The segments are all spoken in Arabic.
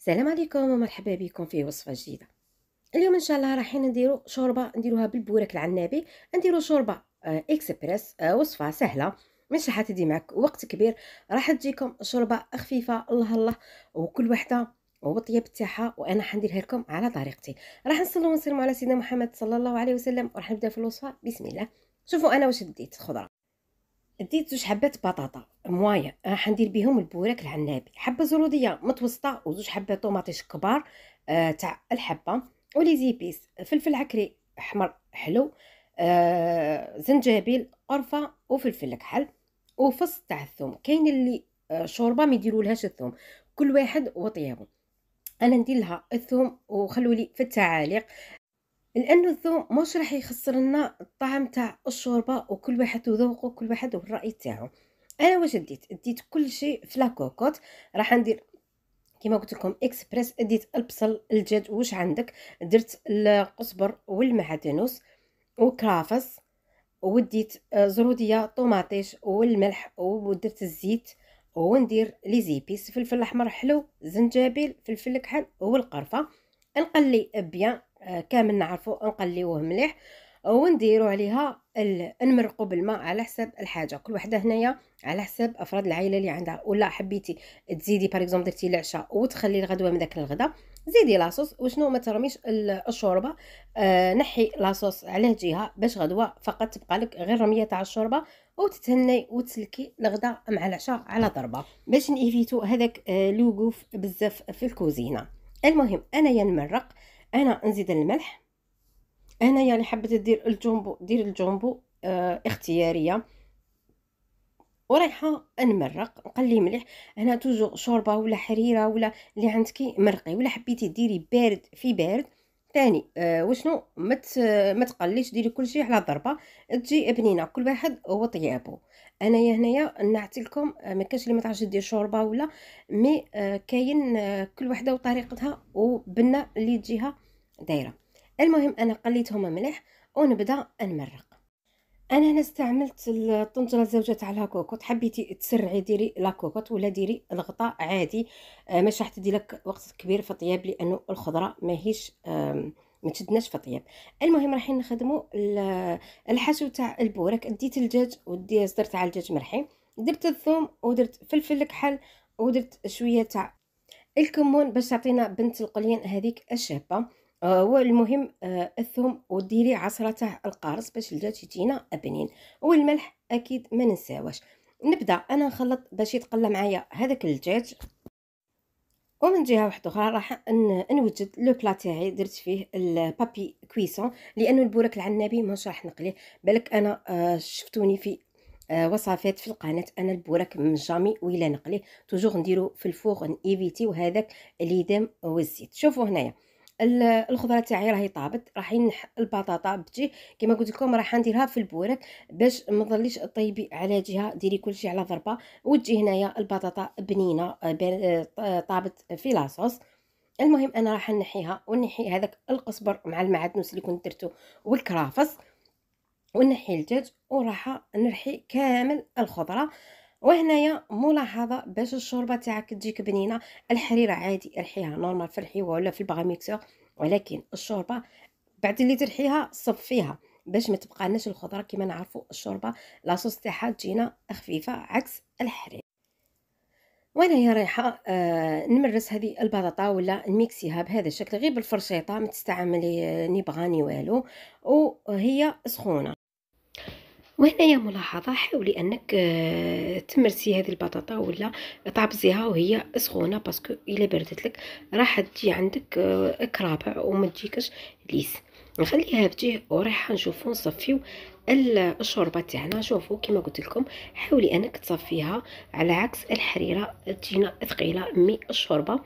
السلام عليكم ومرحبا بكم في وصفه جديده اليوم ان شاء الله رايحين نديرو شوربه نديروها بالبورك العنابي نديرو شوربه آه، اكسبريس آه، وصفه سهله مش راح تدي معك وقت كبير راح تجيكم شوربه خفيفه الله الله وكل وحده وطيب تاعها وانا حنديرها لكم على طريقتي راح نصلي ونسلم على سيدنا محمد صلى الله عليه وسلم وراح نبدا في الوصفه بسم الله شوفوا انا واش ديت خضره ديت زوج حبات بطاطا موايا آه، راح ندير بهم البوراك العنابي حبه زروديه متوسطه وزوج حبات طوماطيش كبار آه تاع الحبه ولي زيبيس فلفل عكري احمر حلو آه زنجبيل قرفه وفلفل كحل وفص تاع الثوم كاين اللي آه، شوربه ما يديرولهاش الثوم كل واحد وطيابه انا ندير لها الثوم وخلوا لي في التعاليق لانه الذوق مش راح يخسر لنا الطعم تاع الشوربه وكل واحد وذوقه كل واحد والراي تاعو انا واش ديت ديت كل شيء في لاكوكوت راح ندير كما قلت لكم اكسبريس ديت البصل الجد واش عندك درت القزبر والمعدنوس وكرافس وديت آه، زروديه طوماطيش والملح ودرت الزيت وندير لي زيبيس فلفل احمر حلو زنجبيل فلفل كحل والقرفه نقلي بيان كامل نعرفو نقليوه مليح ونديرو عليها ال... نمرقو بالماء على حساب الحاجه كل وحده هنايا على حساب افراد العائله اللي عندها ولا حبيتي تزيدي باريكزوم درتي العشاء وتخلي الغدوه من داك الغدا زيدي لاصوص وشنو ما ترميش الشوربه آه نحي لاصوص على جهه باش غدوه فقط تبقى لك غير رميه تاع الشوربه وتتهني وتسلكي الغدا مع العشاء على ضربه باش نيفيتو هذاك آه، الوقوف بزاف في الكوزينه المهم انايا نمرق انا نزيد الملح هنايا يعني حبيت دير الجومبو دير الجومبو آه اختياريه ورايحه نمرق نقلي مليح هنا توجو شوربه ولا حريره ولا اللي عندك مرقي ولا حبيتي ديري بارد في بارد ثاني آه وشنو ما ما تقليش ديري كلشي على ضربه تجي بنينه كل واحد هو طيابو انايا هنايا نعطي لكم آه ما كاش اللي ما تعرفش دير شوربه ولا مي آه كاين آه كل وحده وطريقتها وبنه اللي تجيها دايره المهم انا قليتهم مليح ونبدا نمرق انا هنا استعملت الطنجره الزوجه تاع لاكوكوط حبيتي تسرعي ديري لاكوكوط ولا ديري الغطاء عادي آه، مش راح تدي لك وقت كبير في الطياب لانه الخضره ماهيش ما تشدناش في الطياب المهم رايحين نخدموا الحشو تاع البورك ديت الدجاج ودي صدرت على الدجاج مرحي درت الثوم ودرت فلفل كحل ودرت شويه تاع الكمون باش تعطينا بنت القليان هذيك الشابه والمهم آه، الثوم وديري تاع القارص باش تجينا بنين والملح اكيد ما ننساوش نبدا انا نخلط باش يتقلى معايا هذاك الدجاج ومن جهه واحده اخرى راح نوجد لو بلا تاعي درت فيه البابي كويسون لانه البورك العنابي ماش راح نقليه بالك انا آه، شفتوني في آه، وصفات في القناه انا البورك من جامي نقليه توجور نديرو في الفوغ ايفيتي وهذاك اللي دام والزيت شوفوا هنايا الخضره تاعي راهي طابت راح نح البطاطا بتي كما قلت لكم راح نديرها في البورك باش ما تظليش طيبي على جهه ديري كلشي على ضربه وتجي هنايا البطاطا بنينه آه، آه، آه، طابت في لاصوص المهم انا راح نحيها ونحي هذاك القزبر مع المعدنوس اللي كنت درتو والكرافس ونحي الدجاج وراح نرحي كامل الخضره وهنايا ملاحظه باش الشوربه تاعك تجيك بنينه الحريره عادي ارحيها نورمال في الحيوه ولا في البغاميكسور ولكن الشوربه بعد اللي ترحيها صفيها باش ما تبقالناش الخضره كيما نعرفوا الشوربه لاصوص تاعها تجينا خفيفه عكس الحرير وانا هي رايحه آه نمرس هذه البطاطا ولا نميكسيها بهذا الشكل غير بالفرشيطه ما تستعملي آه، نبغاني والو وهي سخونه وهنايا ملاحظة حاولي أنك آه، تمرسي هذه البطاطا ولا طابزيها وهي سخونة باسكو إلا بردت لك راح تجي عندك آه، كرابع وما تجيكش ليس نخليها بتيه وريحها نشوفو نصفيو الشوربه تاعنا شوفوا كما قلت لكم حاولي انك تصفيها على عكس الحريره تجينا ثقيله مي الشوربه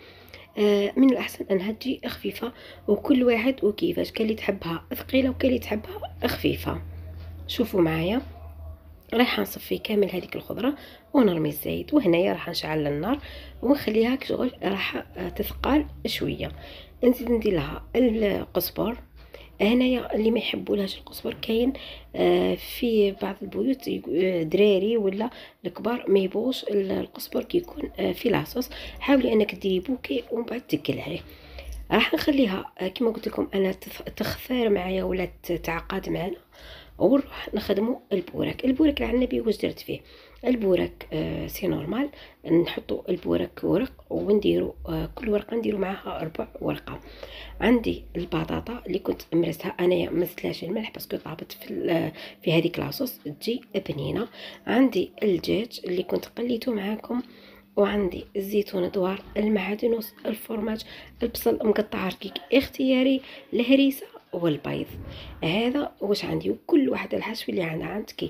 آه، من الاحسن انها تجي خفيفه وكل واحد وكيفاش كاين اللي تحبها ثقيله وكاين اللي تحبها خفيفه شوفوا معايا رايحه نصفي كامل هذيك الخضره ونرمي الزيت وهنايا راح نشعل النار ونخليها كشغل راح تثقل شويه نزيد ندير لها القزبر هنايا اللي ما يحبولهاش القزبر كاين آه، في بعض البيوت آه، دراري ولا الكبار ما يبغوش القزبر كيكون آه، في لاصوص حاولي انك ديري بوكي ومن بعد تكل عليه راح نخليها كما قلت لكم انا تخثر معايا ولا تعقد معنا ونروح نخدمو البورك البورك العنبي واش درت فيه البورك آه سي نورمال نحطو البورك ورق ونديرو آه كل ورقه نديرو معاها ربع ورقه عندي البطاطا اللي كنت مرستها انايا مزتلاش الملح باسكو طابت في آه، في هذيك لاصوص تجي بنينه عندي الدجاج اللي كنت قليتو معاكم وعندي الزيتون دوار المعادنوس الفرماج البصل مقطع ركيك اختياري الهريسه والبيض هذا واش عندي وكل واحد الحشو اللي عندها عندك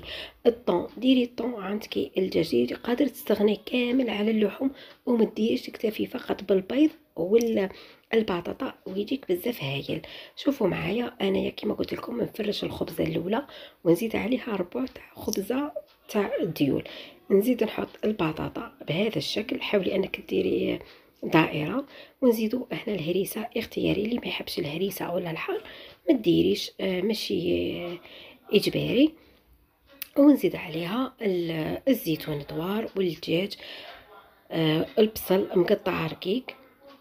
الطون ديري الطون عندك الجزيري قادر تستغني كامل على اللحوم وما ديريش تكتفي فقط بالبيض ولا البطاطا ويجيك بزاف هايل شوفوا معايا انايا كيما قلت لكم نفرش الخبزه الاولى ونزيد عليها ربع تاع خبزه تاع الديول نزيد نحط البطاطا بهذا الشكل حاولي انك ديري دائره ونزيدو هنا الهريسه اختياري اللي ما يحبش الهريسه ولا الحار ما ديريش آه، ماشي آه، اجباري ونزيد عليها الزيتون دوار والدجاج آه، البصل مقطع ركيك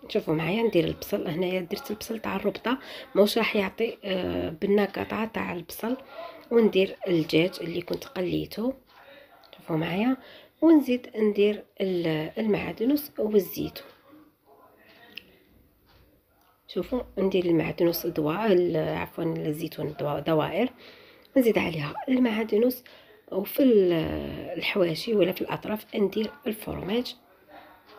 شوفوا معايا ندير البصل هنايا درت البصل تاع الربطه ماهوش راح يعطي بالنكهه تاع البصل وندير الدجاج اللي كنت قليته شوفوا معايا ونزيد ندير المعدنوس والزيتون شوفوا ندير المعدنوس دواء عفوا الزيتون دوائر نزيد عليها المعدنوس وفي الحواشي ولا في الاطراف ندير الفرماج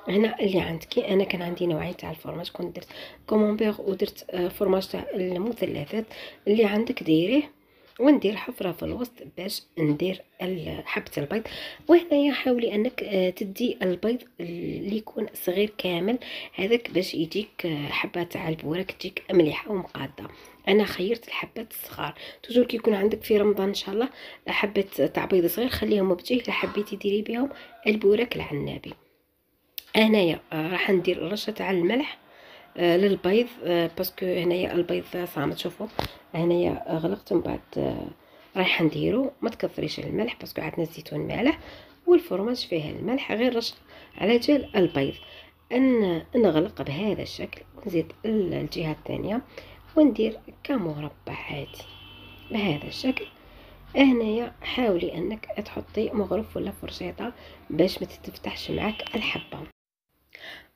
هنا اللي عندكي انا كان عندي نوعين تاع الفرماج كنت درت كومونبيغ ودرت آه، فرماج تاع المثلثات اللي عندك ديريه وندير حفره في الوسط باش ندير حبه البيض وهنايا حاولي انك آه، تدي البيض اللي يكون صغير كامل هذاك باش يجيك آه، حبه تاع البوراك تجيك مليحه ومقاده انا خيرت الحبات الصغار توجور كيكون عندك في رمضان ان شاء الله حبات تاع بيض صغير خليهم بجيه لحبيتي ديري بهم البوراك العنابي انايا آه، راح ندير رشه تاع الملح آه، للبيض آه، باسكو هنايا البيض صامت تشوفوا هنايا غلقت من بعد آه، رايحه نديرو ما تكثريش الملح باسكو عندنا الزيتون مالح والفرماج فيه الملح غير رش على جال البيض ان نغلق بهذا الشكل ونزيد الجهه الثانيه وندير كمربع عادي بهذا الشكل هنايا حاولي انك تحطي مغرف ولا فرشيطه باش ما تتفتحش معك الحبه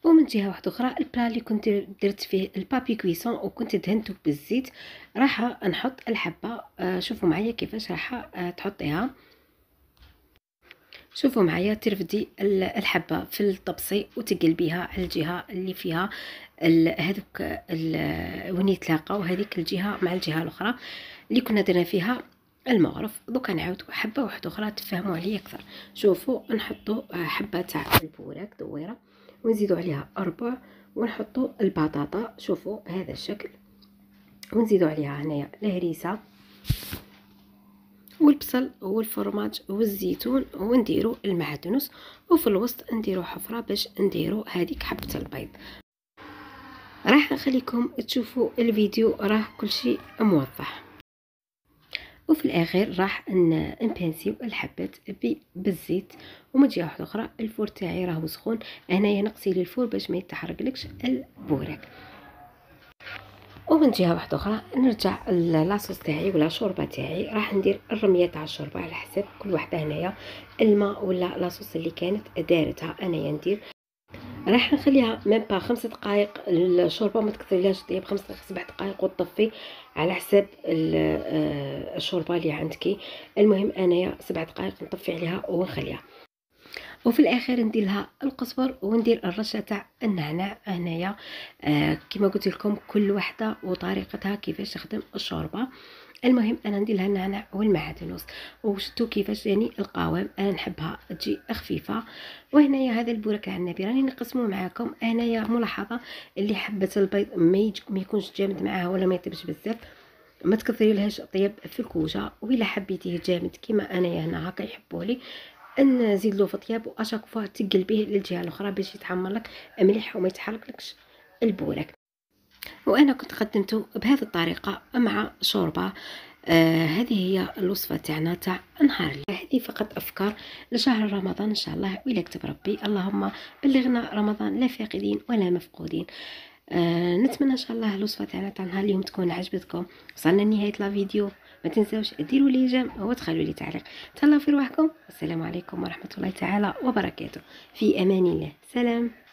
ومن جهه واحده اخرى البلا اللي كنت درت فيه البابي كويسون وكنت دهنته بالزيت راح نحط الحبه آه، شوفوا معايا كيفاش راح آه، تحطيها شوفوا معايا ترفدي الحبه في الطبسي وتقلبيها على الجهه اللي فيها هذوك وين يتلاقاو هذيك الجهه مع الجهه الاخرى اللي كنا درنا فيها المغرف دوكا نعاودو حبه واحده اخرى تفهموا عليا اكثر شوفوا نحطوا آه، حبه تاع البوراك دويره ونزيدو عليها أربع ونحطو البطاطا شوفوا هذا الشكل ونزيدو عليها هنايا الهريسة والبصل والفرماج والزيتون ونديرو المعدنوس وفي الوسط نديرو حفرة باش نديرو هذيك حبة البيض راح نخليكم تشوفوا الفيديو راه كلشي موضح وفي الاخير راح نبانسيو الحبات بالزيت ومن جهه واحده اخرى الفور تاعي راهو سخون هنايا نقصي للفور باش ما يتحرقلكش البوراك ومن جهه واحده اخرى نرجع لاصوص تاعي ولا الشوربه تاعي راح ندير الرميه تاع الشوربه على حساب كل وحده هنايا الماء ولا لاصوص اللي كانت دارتها انايا ندير راح نخليها ميم با خمس دقائق الشوربه ما تكثريلهاش طيب خمس دقائق سبع دقائق وتطفي على حساب آه، الشوربه اللي عندك المهم انايا سبع دقائق نطفي عليها ونخليها وفي الاخير ندير لها القزبر وندير الرشه تاع النعناع هنايا آه كما قلت لكم كل وحده وطريقتها كيفاش تخدم الشوربه المهم انا ندير لها النعناع والمعدنوس وشتو كيفاش يعني القوام انا نحبها تجي خفيفه وهنايا هذا البورك تاع النبي راني نقسمه معاكم هنايا ملاحظه اللي حبه البيض ما, يكونش جامد معاها ولا ما يطيبش بزاف ما تكثري لهاش طيب في الكوجه ولا حبيتيه جامد كيما انايا هنا هكا يحبوه لي نزيد له فطياب واشاك فوا تقل به للجهه الاخرى باش يتحمر لك مليح وما يتحرق لكش البورك وانا كنت قدمته بهذه الطريقه مع شوربه آه هذه هي الوصفه تاعنا تاع نهار هذه فقط افكار لشهر رمضان ان شاء الله ولا كتب ربي اللهم بلغنا رمضان لا فاقدين ولا مفقودين آه نتمنى ان شاء الله الوصفه تاعنا تاع نهار اليوم تكون عجبتكم وصلنا لنهايه لا فيديو ما تنساوش ديروا لي جيم وتخلوا لي تعليق تهلاو في رواحكم والسلام عليكم ورحمه الله تعالى وبركاته في امان الله سلام